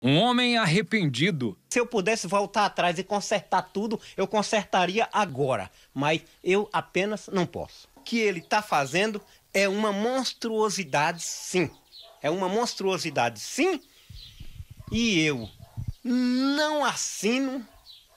Um homem arrependido. Se eu pudesse voltar atrás e consertar tudo, eu consertaria agora. Mas eu apenas não posso. O que ele está fazendo é uma monstruosidade, sim. É uma monstruosidade, sim. E eu não assino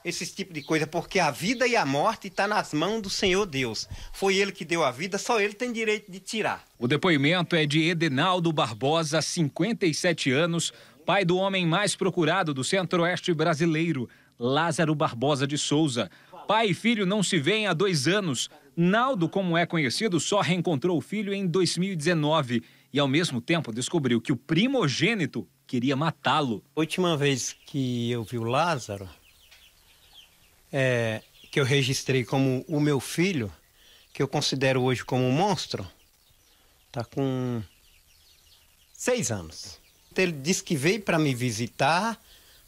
esse tipo de coisa, porque a vida e a morte está nas mãos do Senhor Deus. Foi ele que deu a vida, só ele tem direito de tirar. O depoimento é de Edenaldo Barbosa, 57 anos, pai do homem mais procurado do centro-oeste brasileiro, Lázaro Barbosa de Souza. Pai e filho não se veem há dois anos. Naldo, como é conhecido, só reencontrou o filho em 2019 e, ao mesmo tempo, descobriu que o primogênito queria matá-lo. Última vez que eu vi o Lázaro, é, que eu registrei como o meu filho, que eu considero hoje como um monstro, tá com seis anos. Então, ele disse que veio para me visitar,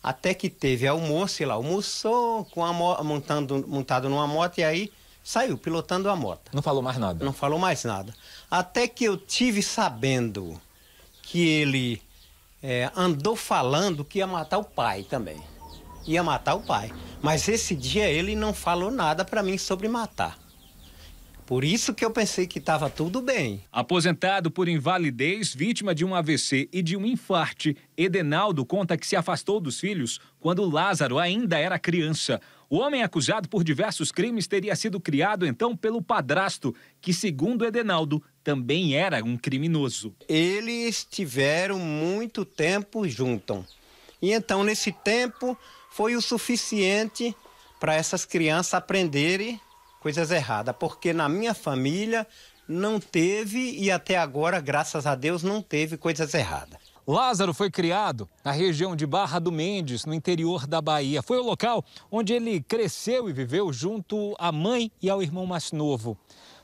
até que teve almoço, e lá almoçou, com a montando, montado numa moto, e aí saiu pilotando a moto. Não falou mais nada? Não falou mais nada. Até que eu tive sabendo que ele é, andou falando que ia matar o pai também. Ia matar o pai. Mas esse dia ele não falou nada para mim sobre matar. Por isso que eu pensei que estava tudo bem. Aposentado por invalidez, vítima de um AVC e de um infarte, Edenaldo conta que se afastou dos filhos quando Lázaro ainda era criança. O homem acusado por diversos crimes teria sido criado então pelo padrasto, que, segundo Edenaldo, também era um criminoso. Eles tiveram muito tempo juntos. E então, nesse tempo, foi o suficiente para essas crianças aprenderem coisas erradas, porque na minha família não teve e até agora, graças a Deus, não teve coisas erradas. Lázaro foi criado na região de Barra do Mendes, no interior da Bahia. Foi o local onde ele cresceu e viveu junto à mãe e ao irmão mais novo.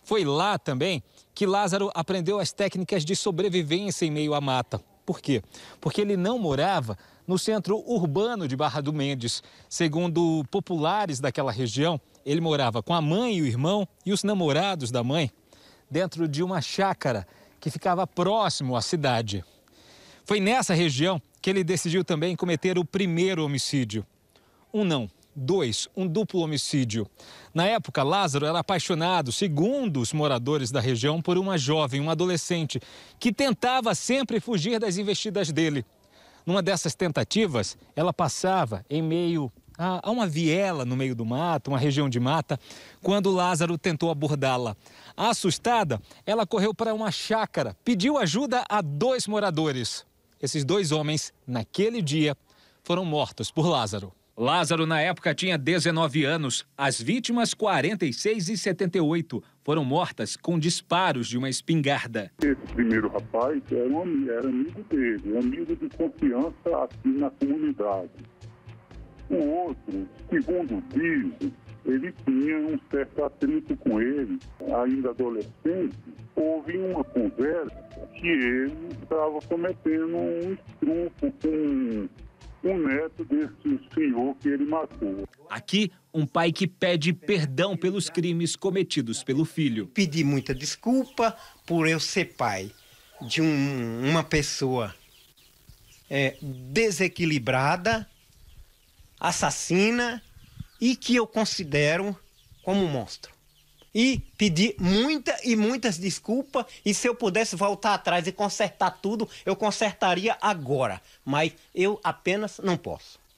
Foi lá também que Lázaro aprendeu as técnicas de sobrevivência em meio à mata. Por quê? Porque ele não morava no centro urbano de Barra do Mendes. Segundo populares daquela região, ele morava com a mãe e o irmão e os namorados da mãe dentro de uma chácara que ficava próximo à cidade. Foi nessa região que ele decidiu também cometer o primeiro homicídio. Um não, dois, um duplo homicídio. Na época, Lázaro era apaixonado, segundo os moradores da região, por uma jovem, uma adolescente, que tentava sempre fugir das investidas dele. Numa dessas tentativas, ela passava em meio a, uma viela no meio do mato, uma região de mata, quando Lázaro tentou abordá-la. Assustada, ela correu para uma chácara, pediu ajuda a dois moradores. Esses dois homens, naquele dia, foram mortos por Lázaro. Lázaro, na época, tinha 19 anos, as vítimas 46 e 78 foram mortas com disparos de uma espingarda. Esse primeiro rapaz era, um, era amigo dele, amigo de confiança aqui na comunidade. O outro, segundo diz, ele tinha um certo atrito com ele, ainda adolescente, houve uma conversa que ele estava cometendo um estrupo com o neto desse senhor que ele matou. Aqui, um pai que pede perdão pelos crimes cometidos pelo filho. Pedi muita desculpa por eu ser pai de um, uma pessoa é, desequilibrada, assassina e que eu considero como um monstro e pedir muita e muitas desculpas. E se eu pudesse voltar atrás e consertar tudo, eu consertaria agora. Mas eu apenas não posso.